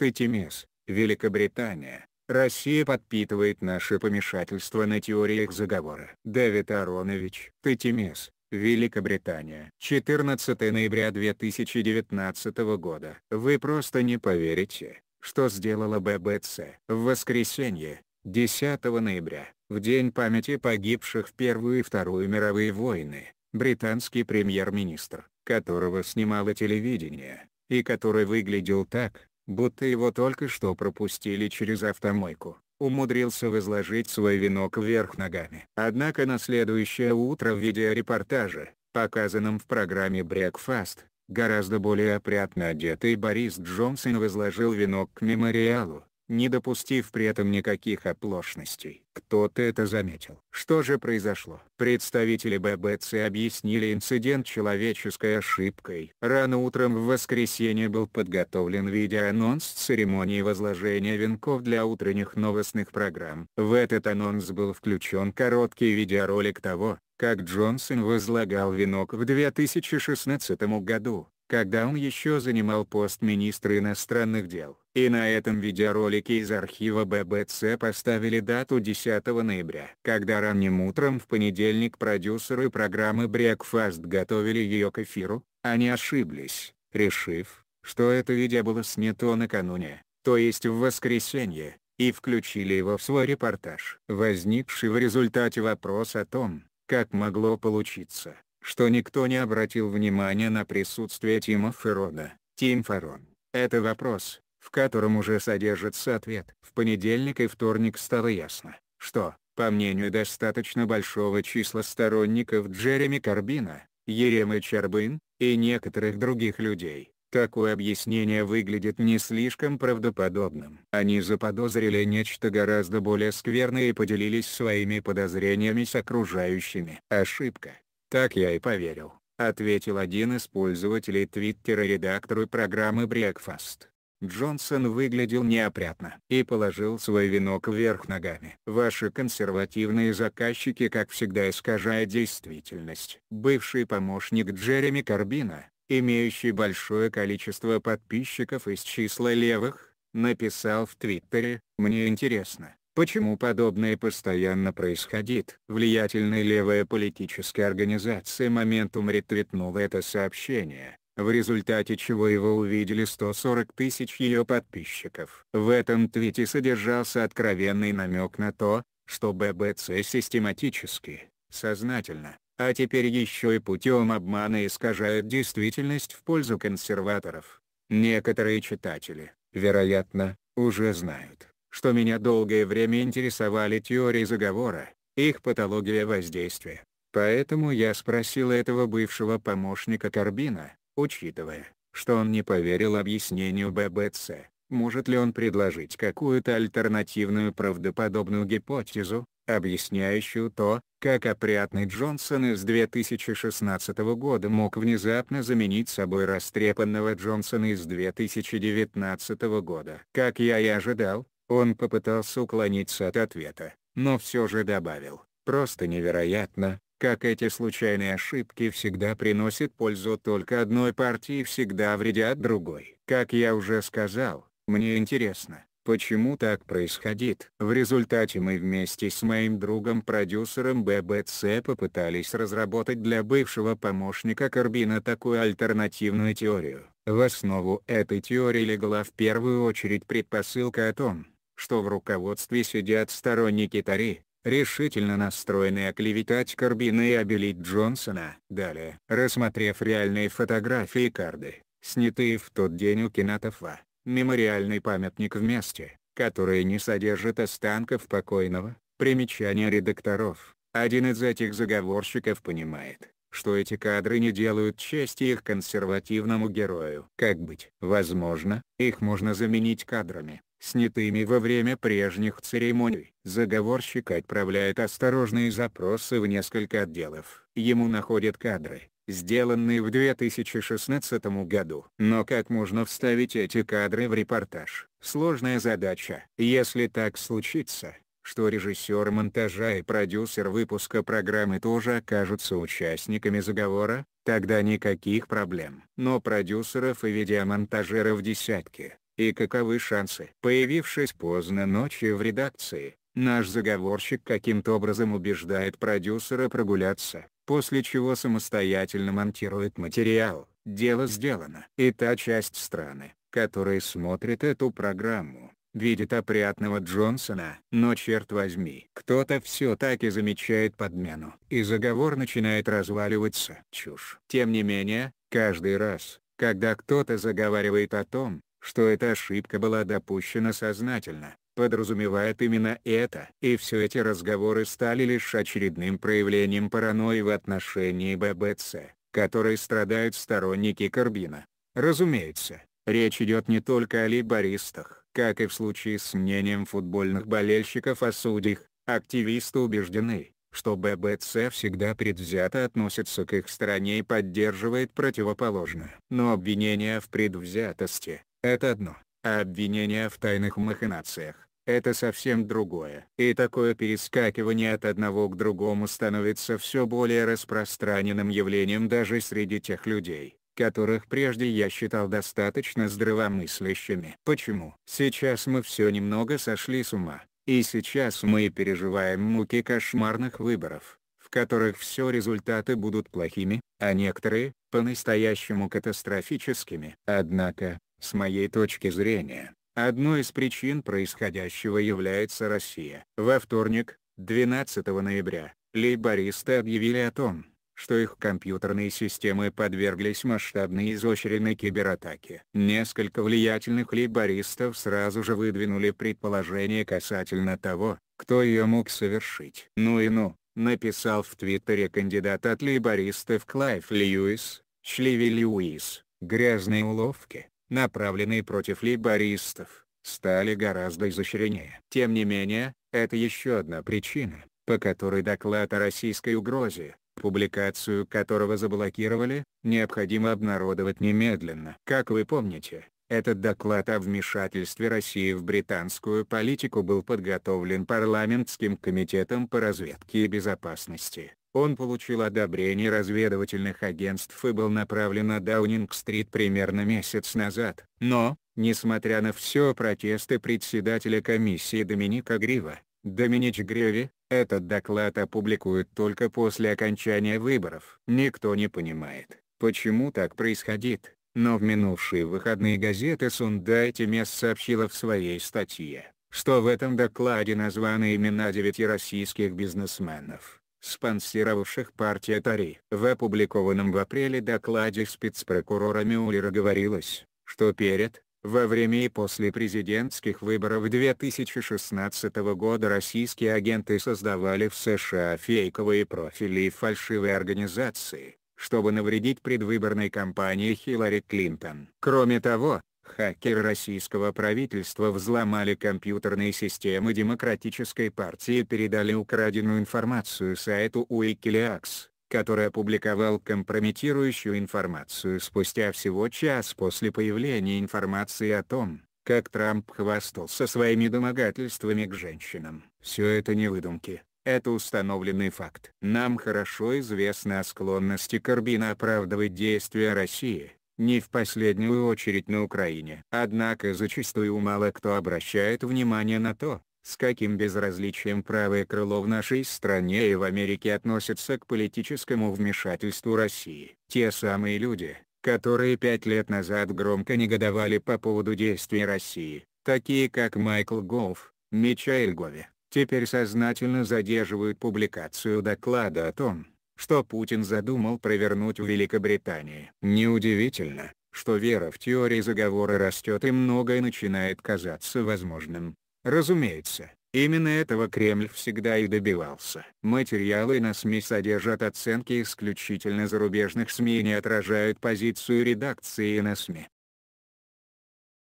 Катимис, Великобритания, Россия подпитывает наше помешательство на теориях заговора. Давид Аронович, Катимис, Великобритания. 14 ноября 2019 года. Вы просто не поверите, что сделала ББЦ. В воскресенье, 10 ноября, в День памяти погибших в Первую и Вторую мировые войны, британский премьер-министр, которого снимало телевидение, и который выглядел так, будто его только что пропустили через автомойку, умудрился возложить свой венок вверх ногами. Однако на следующее утро в видеорепортаже, показанном в программе «Брекфаст», гораздо более опрятно одетый Борис Джонсон возложил венок к мемориалу, не допустив при этом никаких оплошностей. Кто-то это заметил. Что же произошло? Представители ББЦ объяснили инцидент человеческой ошибкой. Рано утром в воскресенье был подготовлен видеоанонс церемонии возложения венков для утренних новостных программ. В этот анонс был включен короткий видеоролик того, как Джонсон возлагал венок в 2016 году когда он еще занимал пост министра иностранных дел. И на этом видеоролике из архива ББЦ поставили дату 10 ноября. Когда ранним утром в понедельник продюсеры программы «Брекфаст» готовили ее к эфиру, они ошиблись, решив, что это видео было снято накануне, то есть в воскресенье, и включили его в свой репортаж. Возникший в результате вопрос о том, как могло получиться, что никто не обратил внимания на присутствие Тима Феррона. Тим Феррон – это вопрос, в котором уже содержится ответ. В понедельник и вторник стало ясно, что, по мнению достаточно большого числа сторонников Джереми Карбина, Еремы Чарбин, и некоторых других людей, Такое объяснение выглядит не слишком правдоподобным. Они заподозрили нечто гораздо более скверное и поделились своими подозрениями с окружающими. Ошибка, «Так я и поверил», — ответил один из пользователей Твиттера редактору программы Breakfast. Джонсон выглядел неопрятно и положил свой венок вверх ногами. Ваши консервативные заказчики как всегда искажают действительность. Бывший помощник Джереми Карбина, имеющий большое количество подписчиков из числа левых, написал в Твиттере, «Мне интересно, Почему подобное постоянно происходит? Влиятельная левая политическая организация Momentum ретвитнула это сообщение, в результате чего его увидели 140 тысяч ее подписчиков. В этом твите содержался откровенный намек на то, что ББЦ систематически, сознательно, а теперь еще и путем обмана искажает действительность в пользу консерваторов. Некоторые читатели, вероятно, уже знают, что меня долгое время интересовали теории заговора, их патология воздействия. Поэтому я спросил этого бывшего помощника Карбина, учитывая, что он не поверил объяснению ББЦ, может ли он предложить какую-то альтернативную правдоподобную гипотезу, объясняющую то, как опрятный Джонсон из 2016 года мог внезапно заменить собой растрепанного Джонсона из 2019 года. Как я и ожидал, он попытался уклониться от ответа, но все же добавил, «Просто невероятно, как эти случайные ошибки всегда приносят пользу только одной партии и всегда вредят другой. Как я уже сказал, мне интересно, почему так происходит. В результате мы вместе с моим другом-продюсером ББЦ попытались разработать для бывшего помощника Карбина такую альтернативную теорию. В основу этой теории легла в первую очередь предпосылка о том, что в руководстве сидят сторонники Тари, решительно настроенные оклеветать Карбина и обелить Джонсона. Далее, рассмотрев реальные фотографии Карды, снятые в тот день у Кинатофа, мемориальный памятник в месте, которое не содержит останков покойного, примечание редакторов, один из этих заговорщиков понимает, что эти кадры не делают чести их консервативному герою. Как быть? Возможно, их можно заменить кадрами, снятыми во время прежних церемоний. Заговорщик отправляет осторожные запросы в несколько отделов. Ему находят кадры, сделанные в 2016 году. Но как можно вставить эти кадры в репортаж? Сложная задача. Если так случится, что режиссер монтажа и продюсер выпуска программы тоже окажутся участниками заговора, тогда никаких проблем. Но продюсеров и видеомонтажеров десятки. И каковы шансы? Появившись поздно ночью в редакции, наш заговорщик каким-то образом убеждает продюсера прогуляться, после чего самостоятельно монтирует материал. Дело сделано. И та часть страны, которая смотрит эту программу, видит опрятного Джонсона. Но черт возьми, кто-то все таки замечает подмену, и заговор начинает разваливаться. Чушь. Тем не менее, каждый раз, когда кто-то заговаривает о том, что эта ошибка была допущена сознательно, подразумевает именно это. И все эти разговоры стали лишь очередным проявлением паранойи в отношении ББЦ, которой страдают сторонники Карбина. Разумеется, речь идет не только о лейбористах, как и в случае с мнением футбольных болельщиков о судьях, активисты убеждены, что ББЦ всегда предвзято относится к их стороне и поддерживает противоположную. Но обвинения в предвзятости, это одно, а обвинение в тайных махинациях – это совсем другое. И такое перескакивание от одного к другому становится все более распространенным явлением даже среди тех людей, которых прежде я считал достаточно здравомыслящими. Почему? Сейчас мы все немного сошли с ума, и сейчас мы переживаем муки кошмарных выборов, в которых все результаты будут плохими, а некоторые – по-настоящему катастрофическими. Однако, с моей точки зрения, одной из причин происходящего является Россия. Во вторник, 12 ноября, лейбористы объявили о том, что их компьютерные системы подверглись масштабной изощренной кибератаке. Несколько влиятельных лейбористов сразу же выдвинули предположение касательно того, кто ее мог совершить. Ну и ну, написал в Твиттере кандидат от лейбористов Клайв Льюис, Шливи Льюис, грязные уловки направленные против лейбористов, стали гораздо изощреннее. Тем не менее, это еще одна причина, по которой доклад о российской угрозе, публикацию которого заблокировали, необходимо обнародовать немедленно. Как вы помните, этот доклад о вмешательстве России в британскую политику был подготовлен парламентским комитетом по разведке и безопасности, он получил одобрение разведывательных агентств и был направлен на Даунинг-стрит примерно месяц назад. Но, несмотря на все протесты председателя комиссии Доминика Грива, Доминич Греви, этот доклад опубликуют только после окончания выборов. Никто не понимает, почему так происходит, но в минувшие выходные газета Сундай Тимес сообщила в своей статье, что в этом докладе названы имена девяти российских бизнесменов, спонсировавших партию Тари. В опубликованном в апреле докладе спецпрокурора Мюллера говорилось, что перед, во время и после президентских выборов 2016 года российские агенты создавали в США фейковые профили и фальшивые организации, чтобы навредить предвыборной кампании Хиллари Клинтон. Кроме того, Хакеры российского правительства взломали компьютерные системы Демократической партии и передали украденную информацию сайту Wikileaks, который опубликовал компрометирующую информацию спустя всего час после появления информации о том, как Трамп хвастался своими домогательствами к женщинам. Все это не выдумки, это установленный факт. Нам хорошо известно о склонности Карбина оправдывать действия России не в последнюю очередь на Украине. Однако зачастую мало кто обращает внимание на то, с каким безразличием правое крыло в нашей стране и в Америке относится к политическому вмешательству России. Те самые люди, которые пять лет назад громко негодовали по поводу действий России, такие как Майкл Голф, Мичаэль Гови, теперь сознательно задерживают публикацию доклада о том, что Путин задумал провернуть в Великобритании. Неудивительно, что вера в теории заговора растет и многое начинает казаться возможным. Разумеется, именно этого Кремль всегда и добивался. Материалы на СМИ содержат оценки исключительно зарубежных СМИ и не отражают позицию редакции на СМИ.